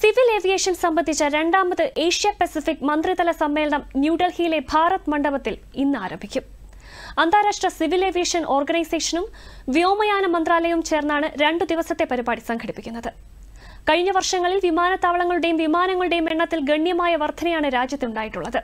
civil aviation സംബന്ധിച്ച രണ്ടാമത് Asia Pacific മന്ത്രിതല സമ്മേളനം ന്യൂഡൽഹിയിലെ ഭാരത് മണ്ഡപത്തിൽ ഇന്ന് ആരംഭിക്കും അന്താരാഷ്ട്ര സിവിൽ ഏവിയേഷൻ ഓർഗനൈസേഷനും വ്യോമയാന മന്ത്രാലയവും ചേർന്നാണ് രണ്ടു ദിവസത്തെ പരിപാടി സംഘടിപ്പിക്കുന്നത് കഴിഞ്ഞ വർഷങ്ങളിൽ വിമാനത്താവളങ്ങളുടെയും വിമാനങ്ങളുടെയും എണ്ണത്തിൽ ഗണ്യമായ വർധനയാണ് രാജ്യത്തുണ്ടായിട്ടുള്ളത്